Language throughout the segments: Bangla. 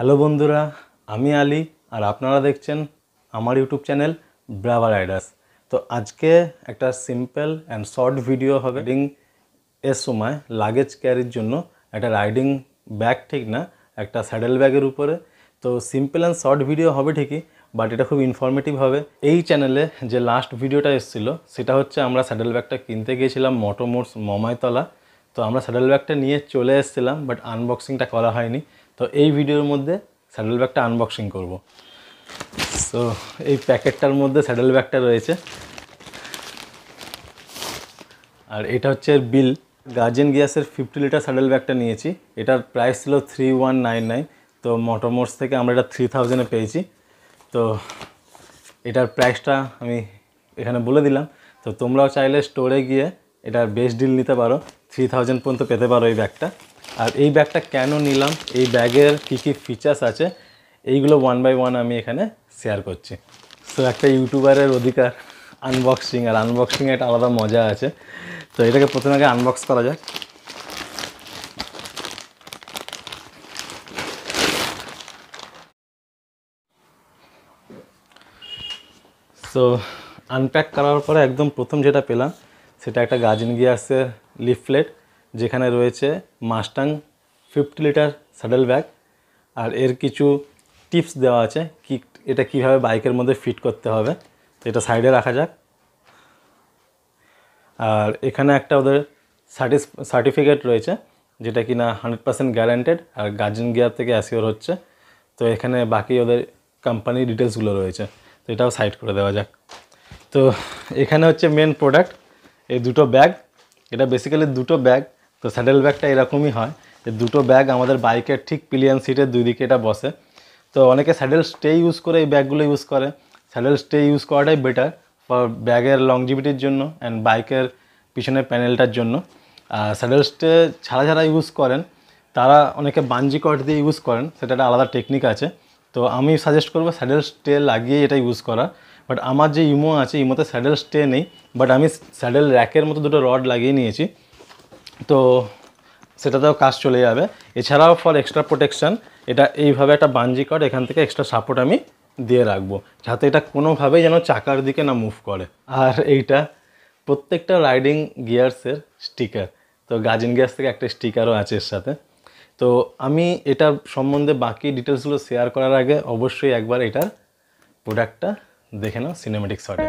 হ্যালো বন্ধুরা আমি আলী আর আপনারা দেখছেন আমার ইউটিউব চ্যানেল ব্রাভার রাইডার্স তো আজকে একটা সিম্পল অ্যান্ড শর্ট ভিডিও হবে রাইডিং এর সময় লাগেজ ক্যারির জন্য একটা রাইডিং ব্যাগ ঠিক না একটা স্যাডেল ব্যাগের উপরে তো সিম্পল অ্যান্ড শর্ট ভিডিও হবে ঠিকই বাট এটা খুব ইনফরমেটিভ হবে এই চ্যানেলে যে লাস্ট ভিডিওটা এসেছিল সেটা হচ্ছে আমরা স্যাডেল ব্যাগটা কিনতে গিয়েছিলাম মোটোমোটস মমাইতলা তো আমরা স্যাডেল ব্যাগটা নিয়ে চলে এসেছিলাম বাট আনবক্সিংটা করা হয়নি তো এই ভিডিওর মধ্যে স্যাডেল ব্যাগটা আনবক্সিং করব সো এই প্যাকেটটার মধ্যে স্যাডেল ব্যাগটা রয়েছে আর এটা হচ্ছে এর বিল গার্জেন গ্যাসের ফিফটি লিটার স্যাডেল ব্যাগটা নিয়েছি এটার প্রাইস ছিল থ্রি ওয়ান নাইন নাইন তো মোটোমোটস থেকে আমরা এটা থ্রি থাউজেন্ডে পেয়েছি তো এটার প্রাইসটা আমি এখানে বলে দিলাম তো তোমরাও চাইলে স্টোরে গিয়ে এটার বেস্ট ডিল নিতে পারো থ্রি থাউজেন্ড পর্যন্ত পেতে পারো এই ব্যাগটা আর এই ব্যাগটা কেন নিলাম এই ব্যাগের কী কী ফিচার্স আছে এইগুলো ওয়ান বাই ওয়ান আমি এখানে শেয়ার করছি সো একটা ইউটিউবারের অধিকার আনবক্সিং আর আনবক্সিংয়ে একটা আলাদা মজা আছে তো এটাকে প্রথমে আগে আনবক্স করা যাক সো আনপ্যাক করার পরে একদম প্রথম যেটা পেলাম সেটা একটা গার্জেন গিয়াসের লিফলেট যেখানে রয়েছে Mustang fifty litre saddle bag আর এর কিছু টিপস দেওয়া আছে কি এটা কিভাবে বাইকের মধ্যে ফিট করতে হবে তো এটা সাইডে রাখা যাক আর এখানে একটা ওদের সার্টিফিকেট রয়েছে যেটা কি না হান্ড্রেড পার্সেন্ট গ্যারান্টেড আর গার্জেন গিয়ার থেকে অ্যাসিওর হচ্ছে তো এখানে বাকি ওদের কোম্পানির ডিটেলসগুলো রয়েছে তো এটাও সাইড করে দেওয়া যাক তো এখানে হচ্ছে মেন প্রোডাক্ট এই দুটো ব্যাগ এটা বেসিক্যালি দুটো ব্যাগ তো স্যান্ডেল ব্যাগটা এরকমই হয় যে দুটো ব্যাগ আমাদের বাইকের ঠিক পিলিয়ান সিটের দুই দিকে এটা বসে তো অনেকে স্যাডেল স্টে ইউজ করে এই ব্যাগগুলো ইউজ করে স্যাডেল স্টে ইউজ করাটাই বেটার ফর ব্যাগের লংজিভিটির জন্য অ্যান্ড বাইকের পিছনের প্যানেলটার জন্য আর স্যাডেল স্টে ছাড়া যারা ইউজ করেন তারা অনেকে বাঞ্জি কট দিয়ে ইউজ করেন সেটা একটা আলাদা টেকনিক আছে তো আমি সাজেস্ট করবো স্যাডেল স্টে লাগিয়ে এটা ইউজ করা বাট আমার যে ইমো আছে ইমোতে স্যাডেল স্টে নেই বাট আমি স্যাডেল র্যাকের মতো দুটো রড লাগিয়ে নিয়েছি তো সেটাতেও কাজ চলে যাবে এছাড়াও ফর এক্সট্রা প্রোটেকশান এটা এইভাবে একটা বাঞ্জি কট এখান থেকে এক্সট্রা সাপোর্ট আমি দিয়ে রাখবো যাতে এটা কোনোভাবেই যেন চাকার দিকে না মুভ করে আর এইটা প্রত্যেকটা রাইডিং গিয়ার্সের স্টিকার তো গাজিন গিয়ার্স থেকে একটা স্টিকারও আছে এর সাথে তো আমি এটা সম্বন্ধে বাকি ডিটেলসগুলো শেয়ার করার আগে অবশ্যই একবার এটার প্রোডাক্টটা দেখে নাও সিনেমেটিক শটে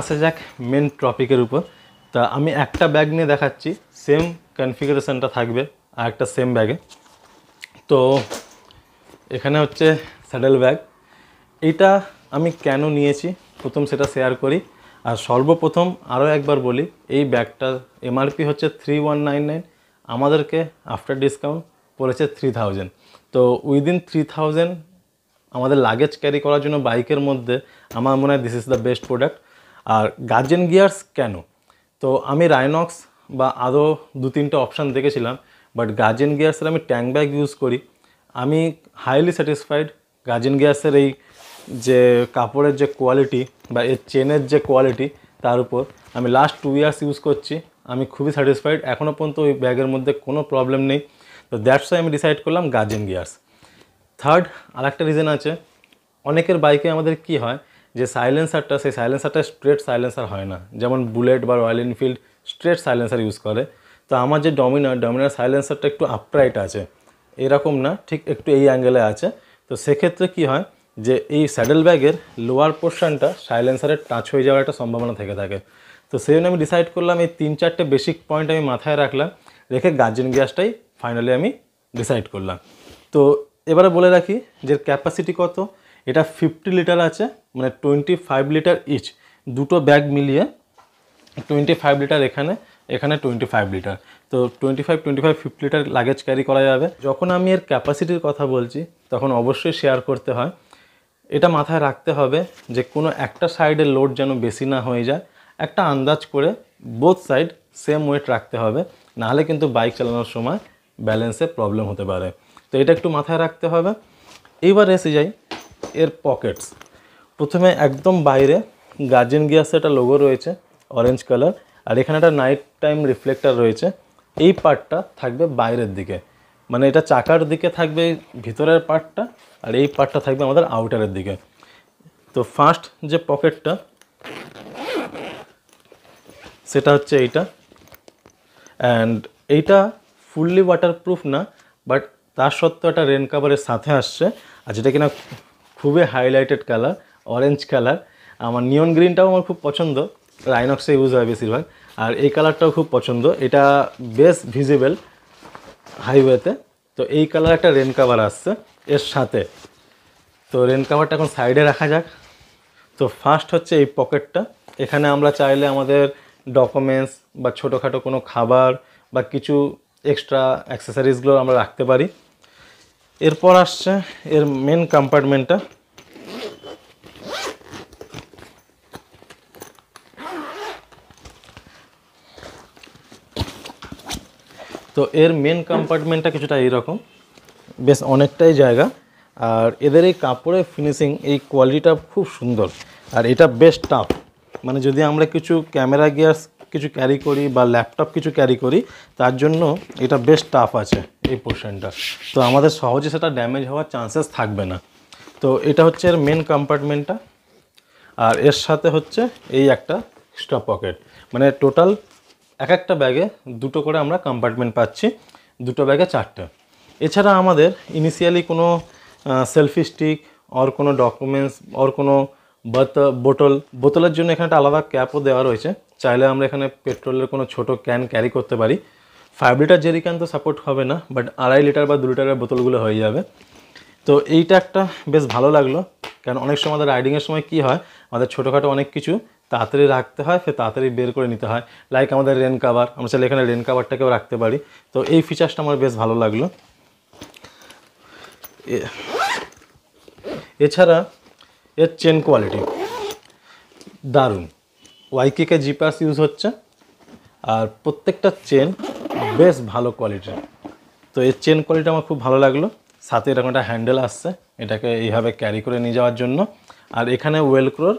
আসা যাক মেন টপিকের উপর তা আমি একটা ব্যাগ নিয়ে দেখাচ্ছি সেম কনফিগারেশনটা থাকবে আর একটা সেম ব্যাগে তো এখানে হচ্ছে স্যাডেল ব্যাগ এটা আমি কেন নিয়েছি প্রথম সেটা শেয়ার করি আর সর্বপ্রথম আরও একবার বলি এই ব্যাগটার এমআরপি হচ্ছে থ্রি ওয়ান নাইন নাইন আমাদেরকে আফটার ডিসকাউন্ট পড়েছে থ্রি থাউজেন্ড তো উইদিন থ্রি থাউজেন্ড আমাদের লাগেজ ক্যারি করার জন্য বাইকের মধ্যে আমার মনে হয় this is the best product আর গার্জেন গিয়ার্স কেন তো আমি রায়নক্স বা আরও দু তিনটা অপশান দেখেছিলাম বাট গার্জেন গিয়ার্সের আমি ট্যাঙ্ক ব্যাগ ইউজ করি আমি হাইলি স্যাটিসফাইড গার্জেন গিয়ার্সের এই যে কাপড়ের যে কোয়ালিটি বা এর চেনের যে কোয়ালিটি তার উপর আমি লাস্ট টু ইয়ার্স ইউজ করছি আমি খুবই স্যাটিসফাইড এখনও পর্যন্ত ওই ব্যাগের মধ্যে কোনো প্রবলেম নেই তো দ্যাটস আমি ডিসাইড করলাম গার্জেন গিয়ার্স থার্ড আরেকটা রিজন আছে অনেকের বাইকে আমাদের কি হয় যে সাইলেন্সারটা সেই সাইলেন্সারটা স্ট্রেট সাইলেন্সার হয় না যেমন বুলেট বা Royal Enfield straight silencer use করে তো আমার যে ডমিনার ডমিনার সাইলেন্সারটা একটু আপরাইট আছে এরকম না ঠিক একটু এই অ্যাঙ্গেলে আছে তো সেক্ষেত্রে কি হয় যে এই স্যাডেল ব্যাগের লোয়ার পোর্শনটা সাইলেন্সারের টাচ হয়ে যাওয়ার একটা সম্ভাবনা থেকে থাকে তো সেই জন্য আমি ডিসাইড করলাম এই তিন চারটে বেসিক পয়েন্ট আমি মাথায় রাখলাম রেখে গার্জেন গ্যাসটাই ফাইনালি আমি ডিসাইড করলাম তো এবারে বলে রাখি যে ক্যাপাসিটি কত এটা ফিফটি লিটার আছে মানে টোয়েন্টি ফাইভ লিটার ইচ দুটো ব্যাগ মিলিয়ে টোয়েন্টি ফাইভ লিটার এখানে এখানে টোয়েন্টি ফাইভ লিটার তো twenty five twenty five fifty litre luggage carry করা যাবে যখন আমি এর ক্যাপাসিটির কথা বলছি তখন অবশ্যই শেয়ার করতে হয় এটা মাথায় রাখতে হবে যে কোনো একটা সাইডের লোড যেন বেশি না হয়ে যায় একটা আন্দাজ করে বোথ সাইড সেম ওয়েট রাখতে হবে নাহলে কিন্তু বাইক চালানোর সময় ব্যালেন্সে প্রবলেম হতে পারে তো এটা একটু মাথায় রাখতে হবে এইবার এসে যাই এর পকেটস প্রথমে একদম বাইরে গার্জেন গিয়াসে একটা লোগো রয়েছে অরেঞ্জ কালার আর এখানে একটা নাইট টাইম রিফ্লেক্টার রয়েছে এই পার্টটা থাকবে বাইরের দিকে মানে এটা চাকার দিকে থাকবে ভিতরের পার্টটা আর এই পার্টটা থাকবে আমাদের আউটারের দিকে তো ফার্স্ট যে পকেটটা সেটা হচ্ছে এইটা অ্যান্ড এইটা ফুললি ওয়াটারপ্রুফ না বাট তার সত্ত্বেও একটা রেন কাভারের সাথে আসছে আর যেটা কিনা খুবই হাইলাইটেড কালার অরেঞ্জ কালার আমার নিয়ন গ্রিনটাও আমার খুব পছন্দ রাইনক্সে ইউজ হয় বেশিরভাগ আর এই কালারটাও খুব পছন্দ এটা বেশ ভিজিবল হাইওয়েতে তো এই কালার একটা রেন কাভার আসছে এর সাথে তো রেন কাভারটা এখন সাইডে রাখা যাক তো ফার্স্ট হচ্ছে এই পকেটটা এখানে আমরা চাইলে আমাদের ডকুমেন্টস বা ছোটোখাটো কোনো খাবার বা কিছু এক্সট্রা অ্যাক্সেসারিজগুলো আমরা রাখতে পারি এরপর আসছে এর মেন কম্পার্টমেন্টটা তো এর মেন কম্পার্টমেন্টটা কিছুটা এইরকম বেশ অনেকটাই জায়গা আর এদের এই কাপড়ের ফিনিশিং এই কোয়ালিটিটা খুব সুন্দর আর এটা বেশ টাফ মানে যদি আমরা কিছু ক্যামেরা গিয়ার্স কিছু ক্যারি করি বা ল্যাপটপ কিছু ক্যারি করি তার জন্য এটা বেশ টাফ আছে এই পোর্শনটা তো আমাদের সহজে সেটা ড্যামেজ হওয়ার চান্সেস থাকবে না তো এটা হচ্ছে এর মেন কম্পার্টমেন্টটা আর এর সাথে হচ্ছে এই একটা এক্সট্রা পকেট মানে টোটাল এক একটা ব্যাগে দুটো করে আমরা কম্পার্টমেন্ট পাচ্ছি দুটো ব্যাগে চারটে এছাড়া আমাদের ইনিশিয়ালি কোনো সেলফি স্টিক অর কোনো ডকুমেন্টস অর কোনো বাত বোতল বোতলের জন্য এখানে একটা আলাদা ক্যাপও দেওয়া রয়েছে চাইলে আমরা এখানে পেট্রোলের কোনো ছোট ক্যান ক্যারি করতে পারি ফাইভ লিটার জেরি ক্যান তো সাপোর্ট হবে না বাট আড়াই লিটার বা দু লিটারের বোতলগুলো হয়ে যাবে তো এইটা একটা বেশ ভালো লাগলো কারণ অনেক সময় আমাদের রাইডিংয়ের সময় কি হয় আমাদের ছোটোখাটো অনেক কিছু তাড়াতাড়ি রাখতে হয় সে তাড়াতাড়ি বের করে নিতে হয় লাইক আমাদের রেন কাভার আমরা চাইলে এখানে রেন কাভারটাকেও রাখতে পারি তো এই ফিচার্সটা আমার বেশ ভালো লাগলো এছাড়া এর চেন কোয়ালিটি দারুণ ওয়াইকেকে জিপার্স ইউজ হচ্ছে আর প্রত্যেকটা চেন বেশ ভালো কোয়ালিটির তো এর চেন কোয়ালিটি আমার খুব ভালো লাগলো সাথে এরকম একটা হ্যান্ডেল আসছে এটাকে এইভাবে ক্যারি করে নিয়ে যাওয়ার জন্য আর এখানে ওয়েলক্রোর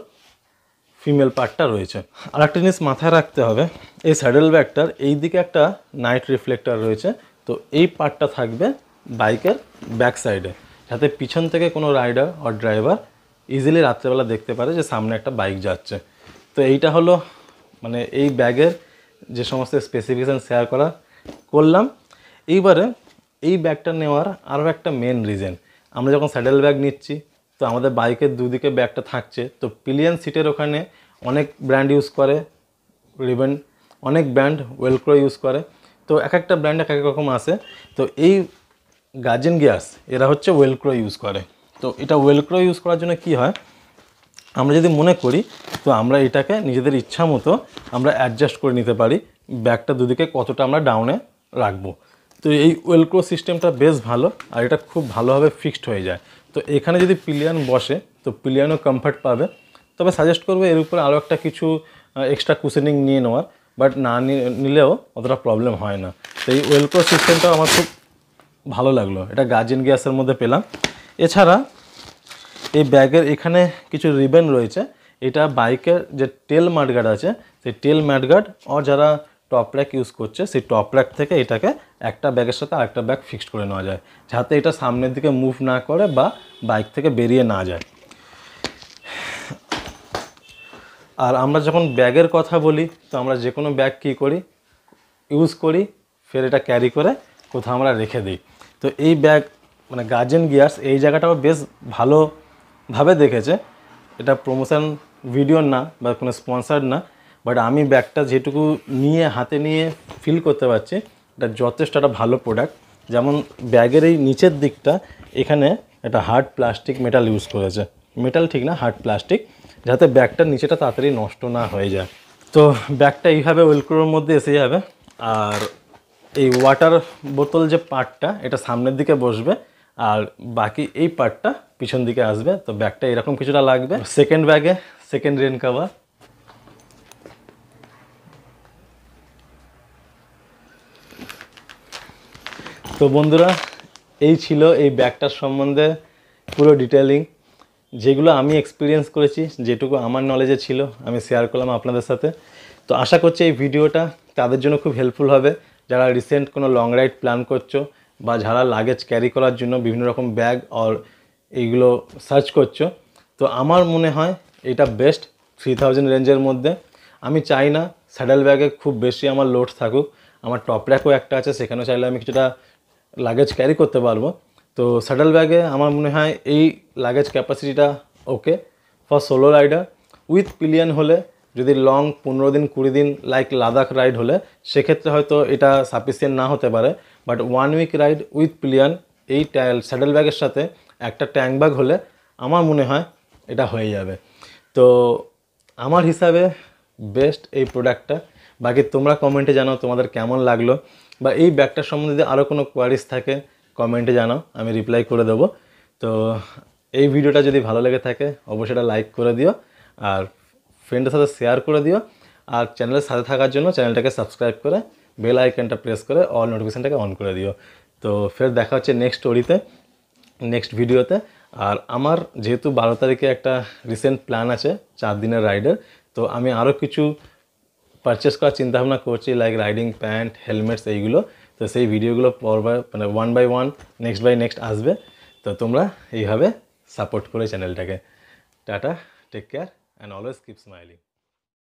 ফিমেল পার্টটা রয়েছে আর একটা জিনিস মাথায় রাখতে হবে এই স্যাডেল ব্যাগটার এই দিকে একটা নাইট রিফ্লেক্টার রয়েছে তো এই পার্টটা থাকবে বাইকের ব্যাক সাইডে যাতে পিছন থেকে কোনো রাইডার আর ড্রাইভার ইজিলি রাত্রেবেলা দেখতে পারে যে সামনে একটা বাইক যাচ্ছে তো এইটা হলো মানে এই ব্যাগের যে সমস্ত স্পেসিফিকেশান শেয়ার করা করলাম এইবারে এই ব্যাগটা নেওয়ার আরও একটা মেন রিজন আমরা যখন স্যাডেল ব্যাগ নিচ্ছি তো আমাদের বাইকের দুদিকে ব্যাগটা থাকছে তো পিলিয়ান সিটের ওখানে অনেক ব্র্যান্ড ইউজ করে রিবেন অনেক ব্র্যান্ড ওয়েলক্রো ইউজ করে তো এক একটা ব্র্যান্ড এক এক রকম আসে তো এই গার্জেন গিয়ার্স এরা হচ্ছে ওয়েলক্রো ইউজ করে তো এটা ওয়েলক্রো ইউজ করার জন্য কি হয় আমরা যদি মনে করি তো আমরা এটাকে নিজেদের ইচ্ছা মতো আমরা অ্যাডজাস্ট করে নিতে পারি ব্যাগটা দুদিকে কতটা আমরা ডাউনে রাখবো তো এই ওয়েলক্রো সিস্টেমটা বেশ ভালো আর এটা খুব ভালোভাবে ফিক্সড হয়ে যায় তো এখানে যদি পিলিয়ান বসে তো পিলিয়ানও কমফর্ট পাবে তবে সাজেস্ট করবো এর উপরে আরও একটা কিছু এক্সট্রা কুশনিং নিয়ে নেওয়ার বাট না নিলেও অতটা প্রবলেম হয় না তো এই ওয়েলকো সিস্টেমটাও আমার খুব ভালো লাগলো এটা গার্জেন গ্যাসের মধ্যে পেলাম এছাড়া এই ব্যাগের এখানে কিছু রিবেন রয়েছে এটা বাইকের যে টেল ম্যাটগার্ড আছে সেই টেল ম্যাটগার্ড ও যারা টপ র্যাক ইউজ করছে সেই টপ র্যাক থেকে এটাকে একটা ব্যাগের সাথে আরেকটা ব্যাগ ফিক্সড করে নেওয়া যায় যাতে এটা সামনের দিকে মুভ না করে বা বাইক থেকে বেরিয়ে না যায় আর আমরা যখন ব্যাগের কথা বলি তো আমরা যে কোনো ব্যাগ কী করি ইউজ করি ফের এটা ক্যারি করে কোথাও আমরা রেখে দিই তো এই ব্যাগ মানে গার্জেন গিয়ার্স এই জায়গাটাও বেশ ভালোভাবে দেখেছে এটা প্রমোশন ভিডিও না বা কোনো স্পন্সার না বাট আমি ব্যাগটা যেটুকু নিয়ে হাতে নিয়ে ফিল করতে পারছি এটা যথেষ্ট একটা ভালো প্রোডাক্ট যেমন ব্যাগের এই নিচের দিকটা এখানে একটা হার্ড প্লাস্টিক মেটাল ইউজ করেছে মেটাল ঠিক না হার্ড প্লাস্টিক যাতে ব্যাগটার নিচেটা তাড়াতাড়ি নষ্ট না হয়ে যায় তো ব্যাগটা এইভাবে ওয়েলক্রোর মধ্যে এসে যাবে আর এই ওয়াটার বোতল যে পার্টটা এটা সামনের দিকে বসবে আর বাকি এই পার্টটা পিছন দিকে আসবে তো ব্যাগটা এরকম কিছুটা লাগবে সেকেন্ড ব্যাগে সেকেন্ড রেন কাভার তো বন্ধুরা এই ছিল এই ব্যাগটার সম্বন্ধে পুরো ডিটেলিং যেগুলো আমি এক্সপিরিয়েন্স করেছি যেটুকু আমার নলেজে ছিল আমি শেয়ার করলাম আপনাদের সাথে তো আশা করছি এই ভিডিওটা তাদের জন্য খুব হেল্পফুল হবে যারা রিসেন্ট কোনো লং রাইড প্ল্যান করছো বা যারা লাগেজ ক্যারি করার জন্য বিভিন্ন রকম ব্যাগ অর এইগুলো সার্চ করছো তো আমার মনে হয় এটা বেস্ট থ্রি থাউজেন্ড রেঞ্জের মধ্যে আমি চাই না স্যাডেল ব্যাগে খুব বেশি আমার লোড থাকুক আমার টপ র্যাকও একটা আছে সেখানেও চাইলে আমি কিছুটা লাগেজ ক্যারি করতে পারবো তো স্যাডেল ব্যাগে আমার মনে হয় এই লাগেজ ক্যাপাসিটিটা okay for solo rider with pillion হলে যদি লং পনেরো দিন কুড়ি দিন লাইক লাদাখ রাইড হলে সেক্ষেত্রে হয়তো এটা সাফিসিয়েন্ট না হতে পারে but one week ride with pillion এই স্যাডেল ব্যাগের সাথে একটা ট্যাঙ্ক ব্যাগ হলে আমার মনে হয় এটা হয়ে যাবে তো আমার হিসাবে বেস্ট এই প্রোডাক্টটা বাকি তোমরা কমেন্টে জানাও তোমাদের কেমন লাগলো বা এই ব্যাগটা সম্বন্ধে যদি আরও কোনো কোয়ারিজ থাকে কমেন্টে জানাও আমি রিপ্লাই করে দেবো তো এই ভিডিওটা যদি ভালো লেগে থাকে অবশ্যই এটা লাইক করে দিও আর ফ্রেন্ডের সাথে শেয়ার করে দিও আর চ্যানেলের সাথে থাকার জন্য চ্যানেলটাকে সাবস্ক্রাইব করে বেল আইকনটা প্রেস করে অল নোটিফিকেশানটাকে অন করে দিও তো ফের দেখা হচ্ছে নেক্সট স্টোরিতে নেক্সট ভিডিওতে আর আমার যেহেতু বারো তারিখে একটা রিসেন্ট প্ল্যান আছে চার দিনের রাইডের তো আমি আরও কিছু পারচেস করার চিন্তাভাবনা করছি লাইক রাইডিং প্যান্ট হেলমেটস এইগুলো তো সেই ভিডিওগুলো বাই মানে one by one next by next আসবে তো তোমরা এইভাবে সাপোর্ট করে চ্যানেলটাকে টাটা take care and always keep smiling